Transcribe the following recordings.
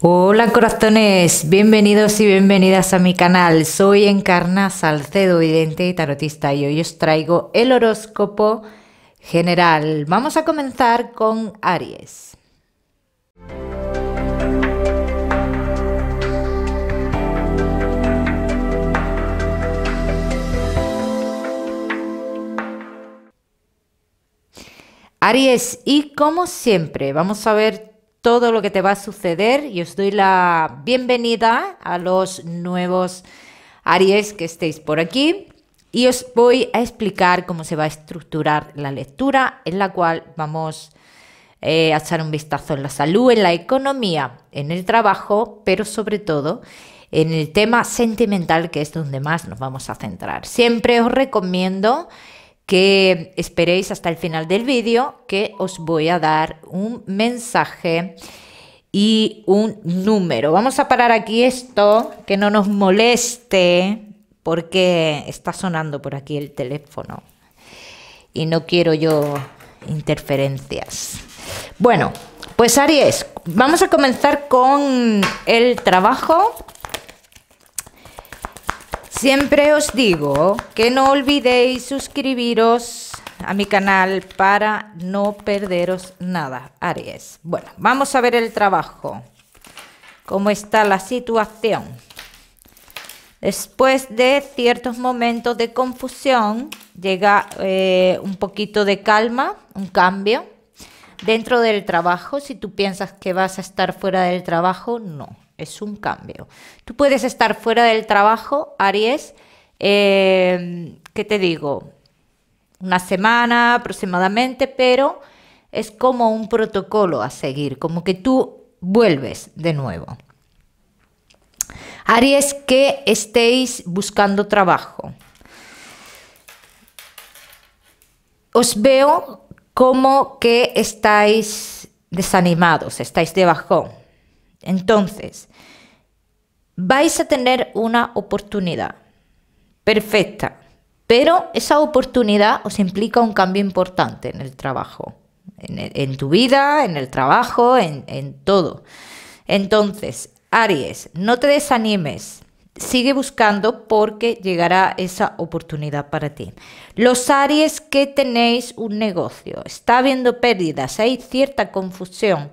Hola corazones, bienvenidos y bienvenidas a mi canal. Soy Encarna Salcedo, vidente y tarotista y hoy os traigo el horóscopo general. Vamos a comenzar con Aries. Aries, y como siempre, vamos a ver todo lo que te va a suceder y os doy la bienvenida a los nuevos Aries que estéis por aquí y os voy a explicar cómo se va a estructurar la lectura en la cual vamos eh, a echar un vistazo en la salud, en la economía, en el trabajo, pero sobre todo en el tema sentimental que es donde más nos vamos a centrar. Siempre os recomiendo que esperéis hasta el final del vídeo que os voy a dar un mensaje y un número. Vamos a parar aquí esto, que no nos moleste, porque está sonando por aquí el teléfono y no quiero yo interferencias. Bueno, pues Aries, vamos a comenzar con el trabajo Siempre os digo que no olvidéis suscribiros a mi canal para no perderos nada, Aries. Bueno, vamos a ver el trabajo. ¿Cómo está la situación? Después de ciertos momentos de confusión, llega eh, un poquito de calma, un cambio. Dentro del trabajo, si tú piensas que vas a estar fuera del trabajo, no es un cambio. Tú puedes estar fuera del trabajo, Aries, em, ¿qué te digo? Una semana aproximadamente, pero es como un protocolo a seguir, como que tú vuelves de nuevo. Aries, que estéis buscando trabajo. Os veo como que estáis desanimados, estáis debajo. Entonces, vais a tener una oportunidad perfecta, pero esa oportunidad os implica un cambio importante en el trabajo, en, e, tu vida, en el trabajo, en, todo. Entonces, Aries, no te desanimes, sigue buscando porque llegará esa oportunidad para ti. Los Aries que tenéis un negocio, está habiendo pérdidas, hay cierta confusión.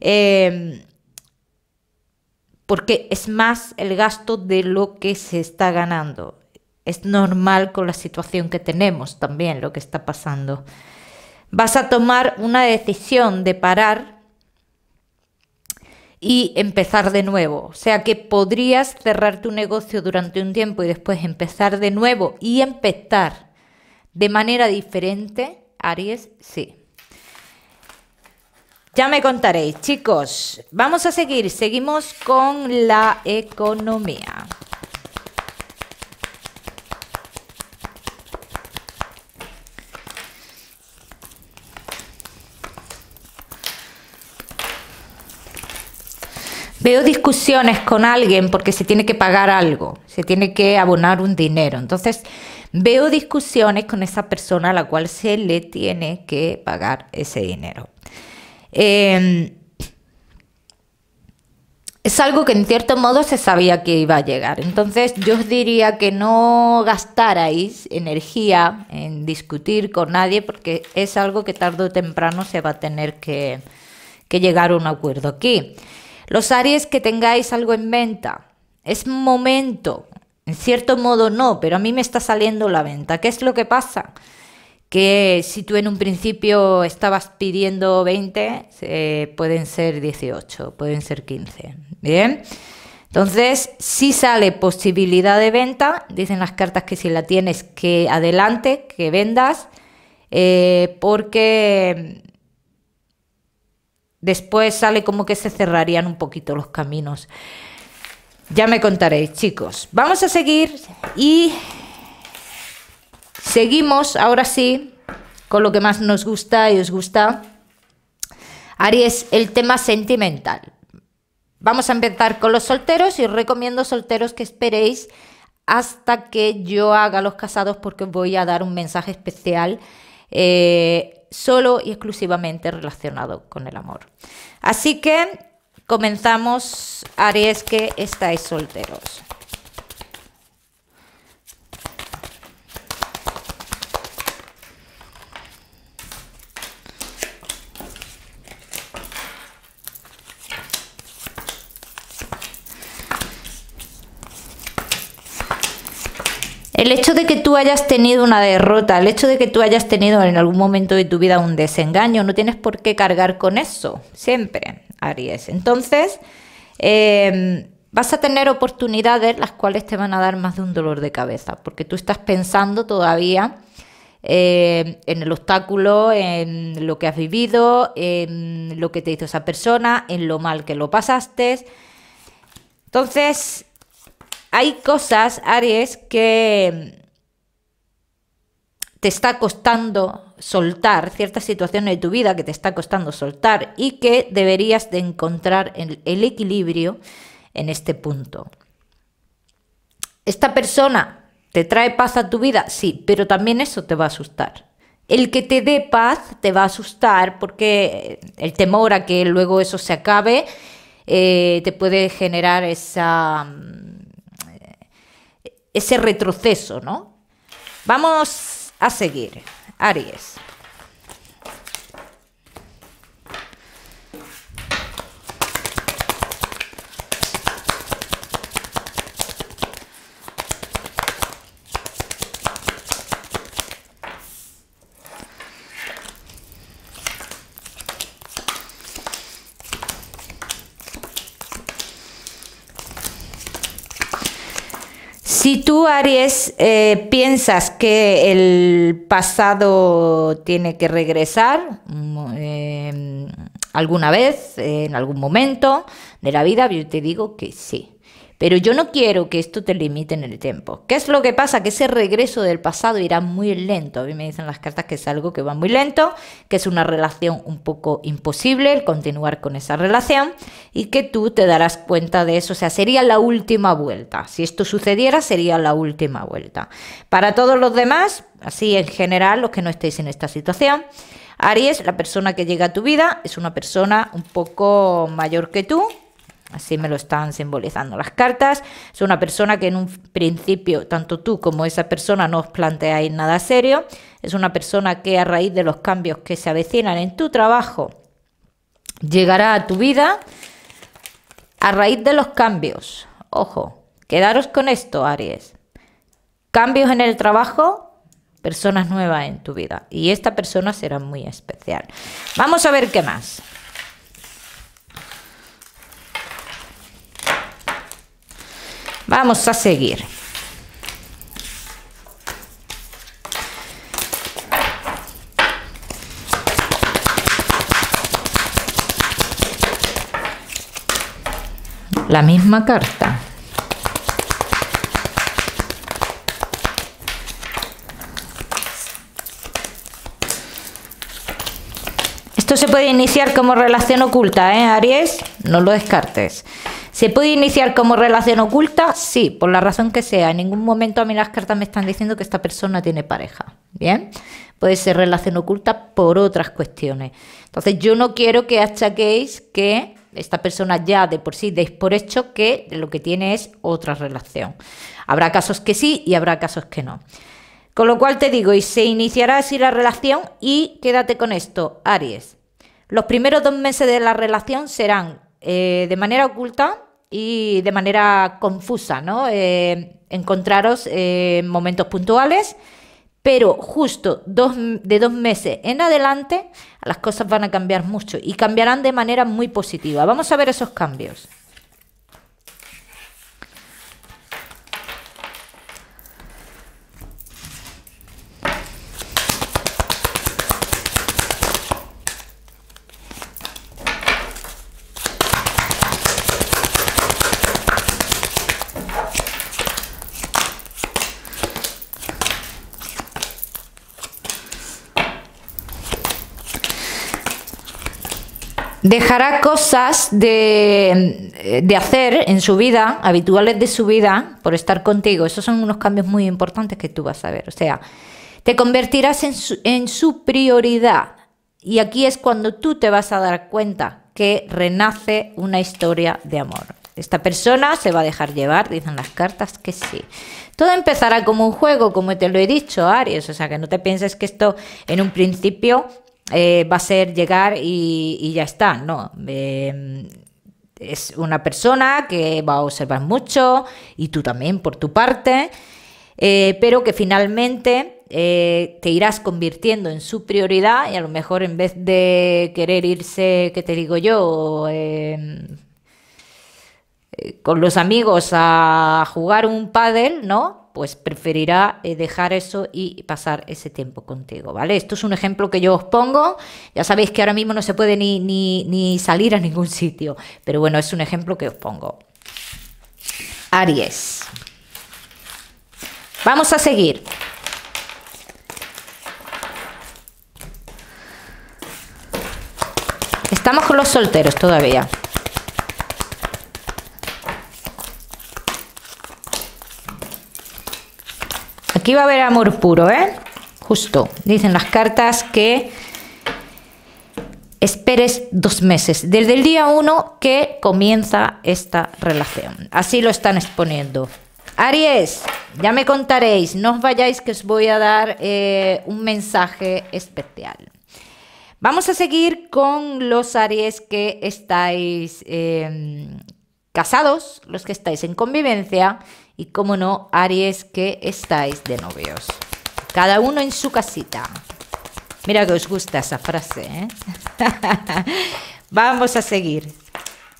Eh, porque es más el gasto de lo que se está ganando. Es normal con la situación que tenemos también lo que está pasando. Vas a tomar una decisión de parar y empezar de nuevo. O sea que podrías cerrar tu negocio durante un tiempo y después empezar de nuevo y empezar de manera diferente, Aries, sí. Ya me contaréis, chicos. Vamos a seguir, seguimos con la economía. Veo discusiones con alguien porque se tiene que pagar algo, se tiene que abonar un dinero. Entonces, veo discusiones con esa persona a la cual se le tiene que pagar ese dinero. Em, es algo que en cierto modo se sabía que iba a llegar. Entonces yo os diría que no gastarais energía en discutir con nadie porque es algo que tarde o temprano se va a tener que, que llegar a un acuerdo aquí. Los Aries que tengáis algo en venta, es momento, en cierto modo no, pero a mí me está saliendo la venta. ¿Qué es lo que pasa? que si tú en un principio estabas pidiendo 20, eh, pueden ser 18, pueden ser 15. Bien. Entonces, si sale posibilidad de venta, dicen las cartas que si la tienes, que adelante, que vendas, eh, porque después sale como que se cerrarían un poquito los caminos. Ya me contaréis, chicos. Vamos a seguir y Seguimos ahora sí con lo que más nos gusta y os gusta. Aries, el tema sentimental. Vamos a empezar con los solteros y os recomiendo solteros que esperéis hasta que yo haga los casados porque os voy a dar un mensaje especial eh, solo y exclusivamente relacionado con el amor. Así que comenzamos, Aries, que estáis solteros. El hecho de que tú hayas tenido una derrota, el hecho de que tú hayas tenido en algún momento de tu vida un desengaño, no tienes por qué cargar con eso, siempre, Aries. Entonces, eh, vas a tener oportunidades las cuales te van a dar más de un dolor de cabeza, porque tú estás pensando todavía eh, en el obstáculo, en lo que has vivido, en lo que te hizo esa persona, en lo mal que lo pasaste. Entonces, hay cosas, Aries, que te está costando soltar, ciertas situaciones de tu vida que te está costando soltar y que deberías de encontrar el, equilibrio en este punto. Esta persona ¿Te trae paz a tu vida? Sí, pero también eso te va a asustar. El que te dé paz te va a asustar porque el temor a que luego eso se acabe eh, te puede generar esa ese retroceso, ¿no? Vamos a seguir. Aries. Si tú, Aries, eh, piensas que el pasado tiene que regresar mm, em, alguna vez, en algún momento de la vida, yo te digo que sí. Pero yo no quiero que esto te limite en el tiempo. ¿Qué es lo que pasa? Que ese regreso del pasado irá muy lento. A mí me dicen las cartas que es algo que va muy lento, que es una relación un poco imposible el continuar con esa relación y que tú te darás cuenta de eso. O sea, sería la última vuelta. Si esto sucediera, sería la última vuelta. Para todos los demás, así en general, los que no estéis en esta situación, Aries, la persona que llega a tu vida, es una persona un poco mayor que tú, Así me lo están simbolizando las cartas. Es una persona que en un principio, tanto tú como esa persona, no os planteáis nada serio. Es una persona que a raíz de los cambios que se avecinan en tu trabajo, llegará a tu vida a raíz de los cambios. Ojo, quedaros con esto, Aries. Cambios en el trabajo, personas nuevas en tu vida. Y esta persona será muy especial. Vamos a ver qué más. Vamos a seguir. La misma carta. Esto se puede iniciar como relación oculta, ¿eh, Aries? No lo descartes. ¿Se puede iniciar como relación oculta? Sí, por la razón que sea. En ningún momento a mí las cartas me están diciendo que esta persona tiene pareja. Bien, puede ser relación oculta por otras cuestiones. Entonces yo no quiero que achaquéis que esta persona ya de por sí deis por hecho que lo que tiene es otra relación. Habrá casos que sí y habrá casos que no. Con lo cual te digo, y se iniciará así la relación y quédate con esto, Aries. Los primeros dos meses de la relación serán eh, de manera oculta, y de manera confusa, ¿no? Eh, encontraros eh, momentos puntuales, pero justo de dos meses en adelante las cosas van a cambiar mucho y cambiarán de manera muy positiva. Vamos a ver esos cambios. dejará cosas de, hacer en su vida, habituales de su vida, por estar contigo. Esos son unos cambios muy importantes que tú vas a ver. O sea, te convertirás en su, en su prioridad. Y aquí es cuando tú te vas a dar cuenta que renace una historia de amor. Esta persona se va a dejar llevar, dicen las cartas que sí. Todo empezará como un juego, como te lo he dicho, Aries. O sea, que no te pienses que esto en un principio eh, va a ser llegar y, ya está, no. Em, es una persona que va a observar mucho y tú también por tu parte, eh, pero que finalmente eh, te irás convirtiendo en su prioridad y a lo mejor en vez de querer irse, ¿qué te digo yo? Em, con los amigos a jugar un pádel, ¿no? pues preferirá eh, dejar eso y pasar ese tiempo contigo, ¿vale? Esto es un ejemplo que yo os pongo, ya sabéis que ahora mismo no se puede ni, ni salir a ningún sitio, pero bueno, es un ejemplo que os pongo. Aries. Vamos a seguir. Estamos con los solteros todavía. Aquí va a haber amor puro, ¿eh? Justo. Dicen las cartas que esperes dos meses, desde el día uno que comienza esta relación. Así lo están exponiendo. Aries, ya me contaréis, no os vayáis que os voy a dar eh, un mensaje especial. Vamos a seguir con los Aries que estáis em, casados, los que estáis en convivencia y como no, Aries, que estáis de novios. Cada uno en su casita. Mira que os gusta esa frase, ¿eh? Vamos a seguir.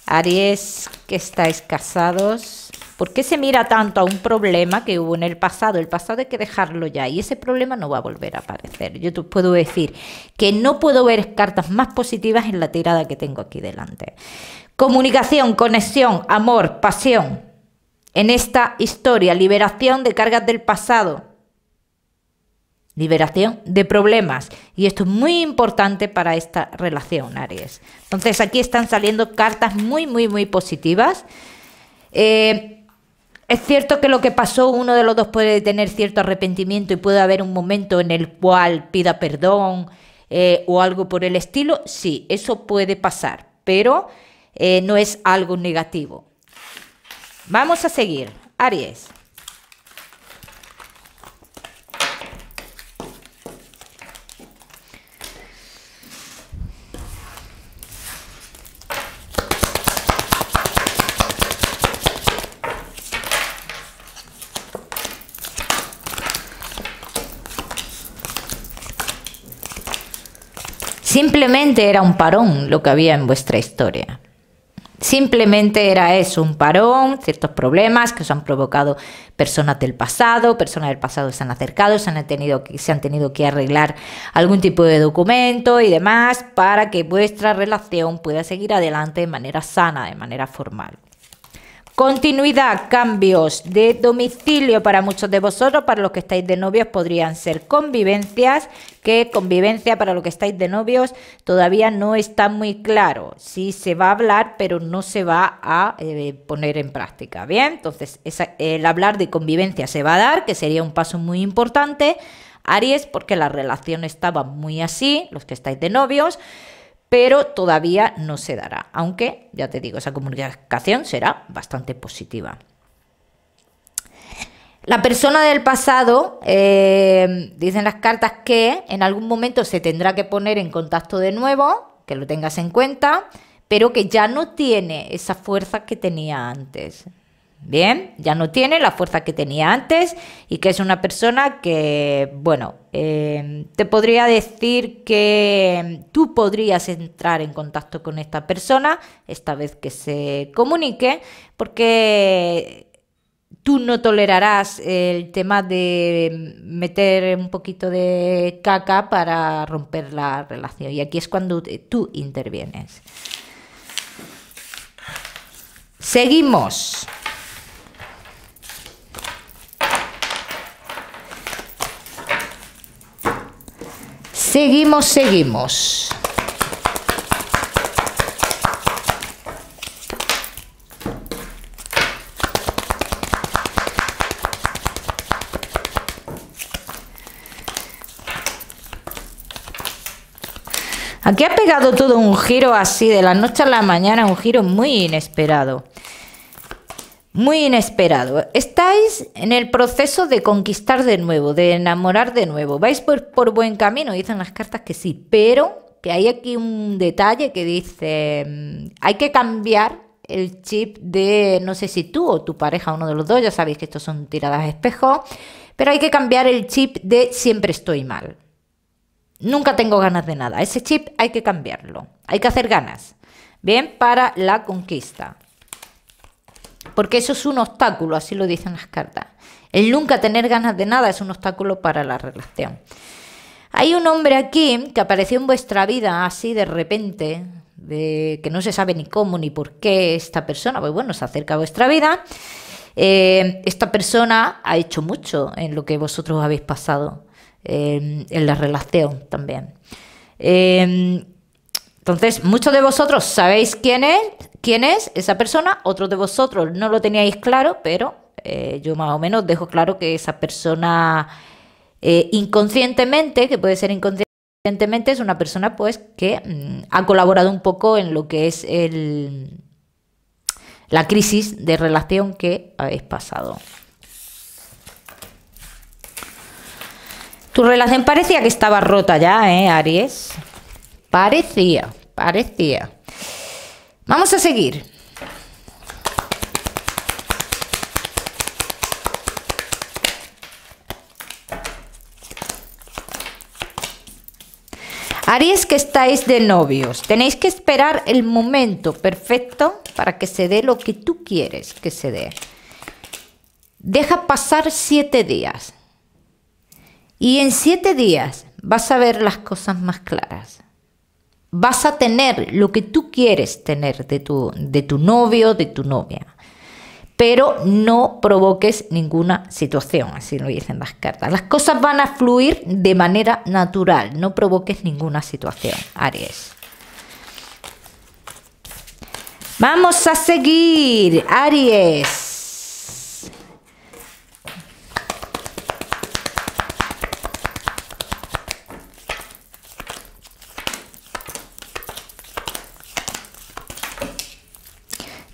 Aries, que estáis casados. ¿Por qué se mira tanto a un problema que hubo en el pasado? El pasado hay que dejarlo ya y ese problema no va a volver a aparecer. Yo te puedo decir que no puedo ver cartas más positivas en la tirada que tengo aquí delante. Comunicación, conexión, amor, pasión en esta historia, liberación de cargas del pasado, liberación de problemas. Y esto es muy importante para esta relación, Aries. Entonces aquí están saliendo cartas muy, muy, muy positivas. Eh, es cierto que lo que pasó, uno de los dos puede tener cierto arrepentimiento y puede haber un momento en el cual pida perdón eh, o algo por el estilo. Sí, eso puede pasar, pero eh, no es algo negativo. Vamos a seguir. Aries. Simplemente era un parón lo que había en vuestra historia. Simplemente era eso, un parón, ciertos problemas que se han provocado personas del pasado, personas del pasado se han acercado, se han tenido que, se han tenido que arreglar algún tipo de documento y demás para que vuestra relación pueda seguir adelante de manera sana, de manera formal. Continuidad, cambios de domicilio para muchos de vosotros, para los que estáis de novios podrían ser convivencias, que convivencia para los que estáis de novios todavía no está muy claro. Sí se va a hablar, pero no se va a eh, poner en práctica. Bien, entonces el hablar de convivencia se va a dar, que sería un paso muy importante. Aries, porque la relación estaba muy así, los que estáis de novios pero todavía no se dará, aunque ya te digo, esa comunicación será bastante positiva. La persona del pasado, eh, dicen las cartas que en algún momento se tendrá que poner en contacto de nuevo, que lo tengas en cuenta, pero que ya no tiene esa fuerza que tenía antes. Bien, ya no tiene la fuerza que tenía antes y que es una persona que, bueno, em, te podría decir que em, tú podrías entrar en contacto con esta persona esta vez que se comunique, porque tú no tolerarás el tema de em, meter un poquito de caca para romper la relación. Y aquí es cuando tú intervienes. Seguimos. Seguimos, seguimos. Aquí ha pegado todo un giro así, de la noche a la mañana, un giro muy inesperado muy inesperado. Estáis en el proceso de conquistar de nuevo, de enamorar de nuevo. Vais por, buen camino, dicen las cartas que sí, pero que hay aquí un detalle que dice, mm, hay que cambiar el chip de, no sé si tú o tu pareja, uno de los dos, ya sabéis que estos son tiradas espejo, pero hay que cambiar el chip de siempre estoy mal. Nunca tengo ganas de nada. Ese chip hay que cambiarlo. Hay que hacer ganas. Bien, para la conquista porque eso es un obstáculo, así lo dicen las cartas. El nunca tener ganas de nada es un obstáculo para la relación. Hay un hombre aquí que apareció en vuestra vida así de repente, de que no se sabe ni cómo ni por qué esta persona, pues bueno, se acerca a vuestra vida. Eh, esta persona ha hecho mucho en lo que vosotros habéis pasado, eh, en la relación también. Eh, entonces, muchos de vosotros sabéis quién es, quién es esa persona, otros de vosotros no lo teníais claro, pero eh, yo más o menos dejo claro que esa persona eh, inconscientemente, que puede ser inconscientemente, es una persona pues que mm, ha colaborado un poco en lo que es la crisis de relación que habéis pasado. Tu relación parecía que estaba rota ya, ¿eh, Aries? Parecía, parecía. Vamos a seguir. Aries que estáis de novios, tenéis que esperar el momento perfecto para que se dé lo que tú quieres que se dé. Deja pasar siete días y en siete días vas a ver las cosas más claras vas a tener lo que tú quieres tener de tu, de tu novio, de tu novia. Pero no provoques ninguna situación, así lo dicen las cartas. Las cosas van a fluir de manera natural, no provoques ninguna situación, Aries. Vamos a seguir, Aries.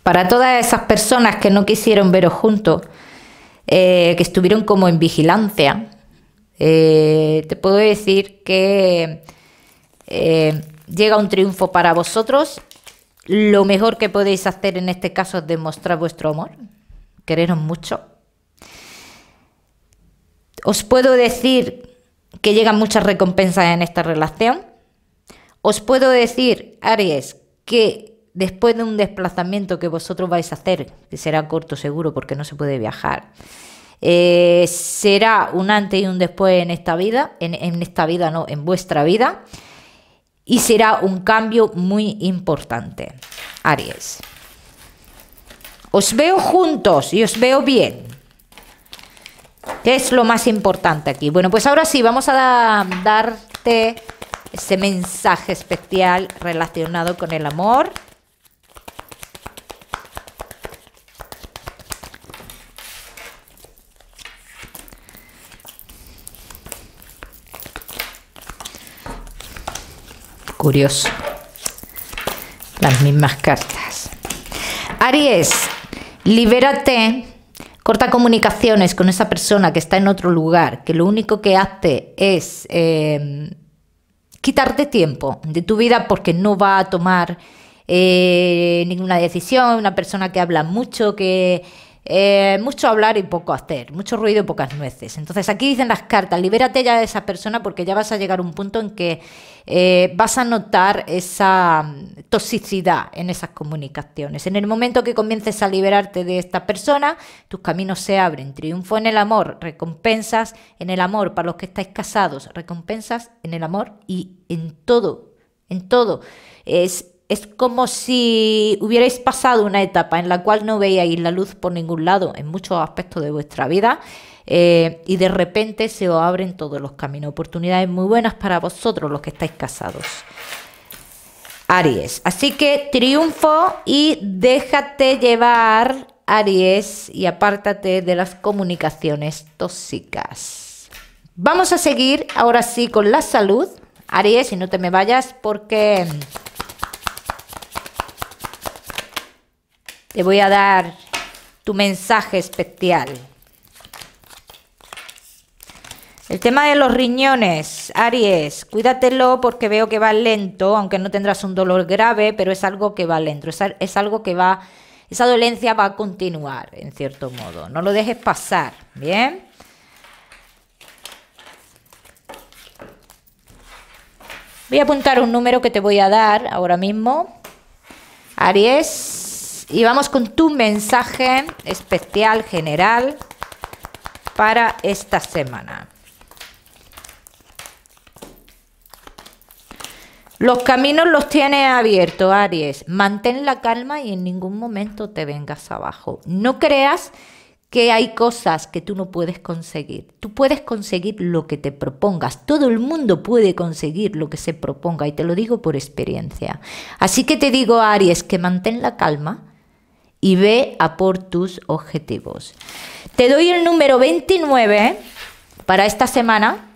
Para todas esas personas que no quisieron veros juntos, eh, que estuvieron como en vigilancia, eh, te puedo decir que eh, llega un triunfo para vosotros. Lo mejor que podéis hacer en este caso es demostrar vuestro amor, quereros mucho. Os puedo decir que llegan muchas recompensas en esta relación. Os puedo decir, Aries, que después de un desplazamiento que vosotros vais a hacer, que será corto seguro porque no se puede viajar, eh, será un antes y un después en esta vida, en, esta vida no, en vuestra vida, y será un cambio muy importante. Aries. Os veo juntos y os veo bien. ¿Qué es lo más importante aquí? Bueno, pues ahora sí, vamos a darte ese mensaje especial relacionado con el amor. Curioso. Las mismas cartas. Aries, libérate. Corta comunicaciones con esa persona que está en otro lugar, que lo único que hace es em, quitarte tiempo de tu vida porque no va a tomar eh, ninguna decisión. Una persona que habla mucho, que eh, mucho hablar y poco hacer, mucho ruido y pocas nueces. Entonces aquí dicen las cartas, libérate ya de esa persona porque ya vas a llegar a un punto en que eh, vas a notar esa mm, toxicidad en esas comunicaciones. En el momento que comiences a liberarte de esta persona, tus caminos se abren. Triunfo en el amor, recompensas en el amor para los que estáis casados, recompensas en el amor y en todo, en todo. Es es como si hubierais pasado una etapa en la cual no veíais la luz por ningún lado en muchos aspectos de vuestra vida eh, y de repente se os abren todos los caminos. Oportunidades muy buenas para vosotros los que estáis casados. Aries. Así que triunfo y déjate llevar, Aries, y apártate de las comunicaciones tóxicas. Vamos a seguir ahora sí con la salud. Aries, y no te me vayas porque Te voy a dar tu mensaje especial. El tema de los riñones, Aries, cuídatelo porque veo que va lento, aunque no tendrás un dolor grave, pero es algo que va lento, es, es algo que va, esa dolencia va a continuar, en cierto modo. No lo dejes pasar, ¿bien? Voy a apuntar un número que te voy a dar ahora mismo. Aries, y vamos con tu mensaje especial, general, para esta semana. Los caminos los tiene abiertos, Aries. Mantén la calma y en ningún momento te vengas abajo. No creas que hay cosas que tú no puedes conseguir. Tú puedes conseguir lo que te propongas. Todo el mundo puede conseguir lo que se proponga y te lo digo por experiencia. Así que te digo, Aries, que mantén la calma y ve a por tus objetivos. Te doy el número 29 para esta semana.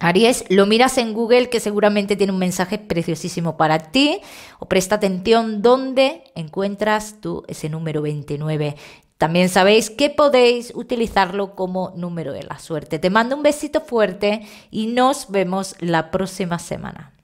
Aries, lo miras en Google que seguramente tiene un mensaje preciosísimo para ti o presta atención dónde encuentras tú ese número 29. También sabéis que podéis utilizarlo como número de la suerte. Te mando un besito fuerte y nos vemos la próxima semana.